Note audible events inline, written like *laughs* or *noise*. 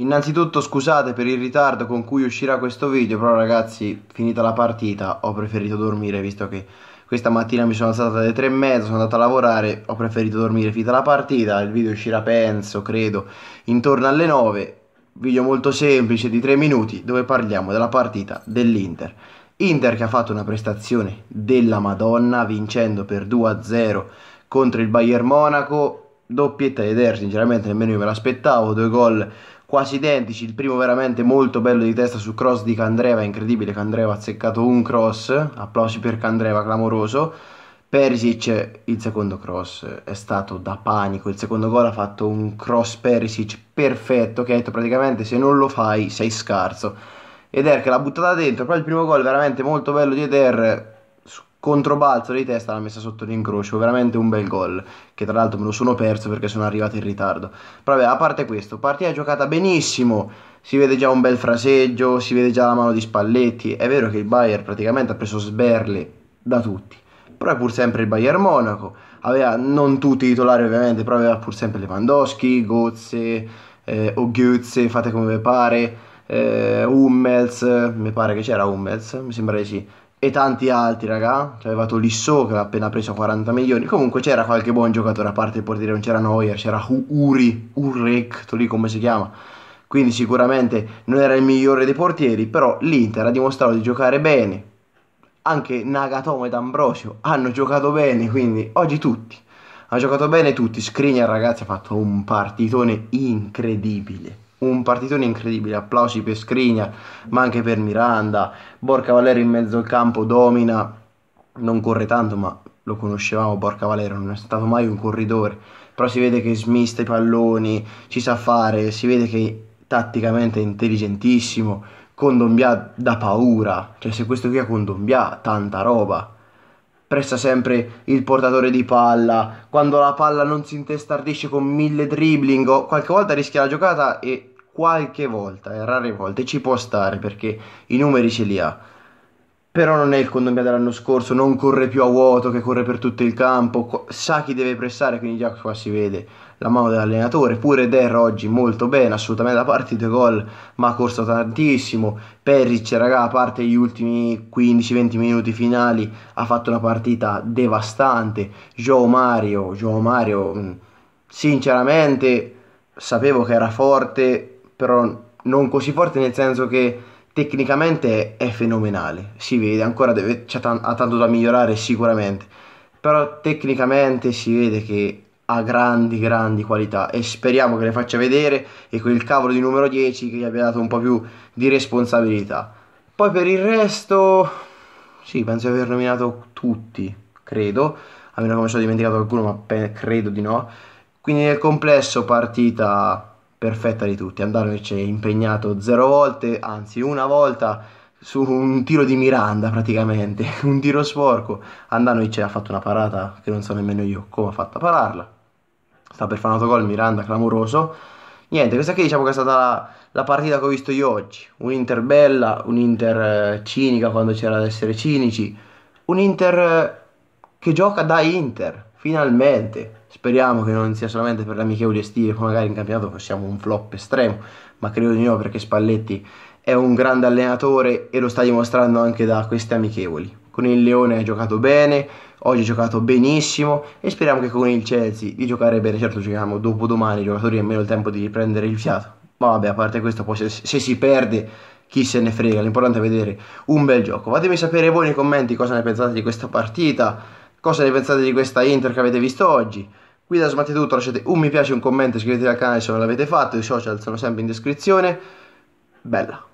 Innanzitutto scusate per il ritardo con cui uscirà questo video, però ragazzi, finita la partita, ho preferito dormire visto che questa mattina mi sono alzata alle tre e mezza, sono andato a lavorare, ho preferito dormire finita la partita, il video uscirà penso, credo, intorno alle 9, video molto semplice di tre minuti dove parliamo della partita dell'Inter. Inter che ha fatto una prestazione della Madonna vincendo per 2-0 contro il Bayern Monaco, doppietta di Der, sinceramente nemmeno io me l'aspettavo, due gol quasi identici, il primo veramente molto bello di testa su cross di Candreva, incredibile, Candreva ha azzeccato un cross, applausi per Candreva, clamoroso. Perisic il secondo cross è stato da panico, il secondo gol ha fatto un cross Perisic perfetto che ha detto praticamente se non lo fai sei scarso. Eder che l'ha buttata dentro, poi il primo gol veramente molto bello di Eder controbalzo di testa l'ha messa sotto l'incrocio, veramente un bel gol, che tra l'altro me lo sono perso perché sono arrivato in ritardo. Però vabbè, a parte questo, partita giocata benissimo, si vede già un bel fraseggio, si vede già la mano di Spalletti, è vero che il Bayer praticamente ha preso sberle da tutti, però è pur sempre il Bayer Monaco, aveva non tutti i titolari ovviamente, però aveva pur sempre Lewandowski, Gozze, eh, Ogiuzze, fate come vi pare, eh, Hummels, mi pare che c'era Hummels, mi sembra di sì e tanti altri, raga. C'è cioè, arrivato Lissò che aveva appena preso 40 milioni. Comunque c'era qualche buon giocatore a parte il portiere, non c'era Noia, c'era Uri, Urrek, lì come si chiama. Quindi sicuramente non era il migliore dei portieri, però l'Inter ha dimostrato di giocare bene. Anche Nagatomo ed Ambrosio hanno giocato bene, quindi oggi tutti. Hanno giocato bene tutti. Skriniar ragazzi ha fatto un partitone incredibile un partitone incredibile, applausi per Scrigna, ma anche per Miranda, Borca Valero in mezzo al campo domina, non corre tanto, ma lo conoscevamo Borca Valero, non è stato mai un corridore, però si vede che smista i palloni, ci sa fare, si vede che tatticamente è intelligentissimo, Condombia da paura, cioè se questo qui ha Condombia tanta roba Presta sempre il portatore di palla, quando la palla non si intestardisce con mille dribbling o qualche volta rischia la giocata e qualche volta, e eh, rare volte, ci può stare perché i numeri ce li ha. Però non è il condombia dell'anno scorso, non corre più a vuoto, che corre per tutto il campo, sa chi deve pressare, quindi già qua si vede la mano dell'allenatore. Pure Der oggi molto bene, assolutamente da parte due gol, ma ha corso tantissimo. Perric, raga, a parte gli ultimi 15-20 minuti finali, ha fatto una partita devastante. Joe Mario, Joe Mario, sinceramente sapevo che era forte, però non così forte nel senso che tecnicamente è fenomenale, si vede, ancora deve, t- ha tanto da migliorare sicuramente, però tecnicamente si vede che ha grandi grandi qualità e speriamo che le faccia vedere e quel cavolo di numero 10 che gli abbia dato un po' più di responsabilità. Poi per il resto, sì, penso di aver nominato tutti, credo, a meno che mi sono dimenticato qualcuno, ma pe- credo di no. Quindi nel complesso partita perfetta di tutti. Andanovic è impegnato zero volte, anzi una volta su un tiro di Miranda praticamente, *laughs* un tiro sporco. Andanovic ha fatto una parata che non so nemmeno io come ha fatto a pararla. Sta per fare un autogol Miranda clamoroso. Niente, questa qui diciamo che è stata la, la partita che ho visto io oggi. Un'Inter bella, un'Inter eh, cinica quando c'era da essere cinici, un'Inter eh, che gioca da Inter, finalmente. Speriamo che non sia solamente per l'amichevole amichevoli estive, magari in campionato siamo un flop estremo, ma credo di no perché Spalletti è un grande allenatore e lo sta dimostrando anche da queste amichevoli. Con il Leone ha giocato bene, oggi ha giocato benissimo e speriamo che con il Chelsea di giocare bene. Certo giochiamo dopo domani, i giocatori hanno meno il tempo di riprendere il fiato. Ma vabbè, a parte questo, poi se, se si perde chi se ne frega, l'importante è vedere un bel gioco. Fatemi sapere voi nei commenti cosa ne pensate di questa partita Cosa ne pensate di questa intro che avete visto oggi? Qui da Smatti Tutto lasciate un mi piace, un commento, iscrivetevi al canale se non l'avete fatto, i social sono sempre in descrizione. Bella!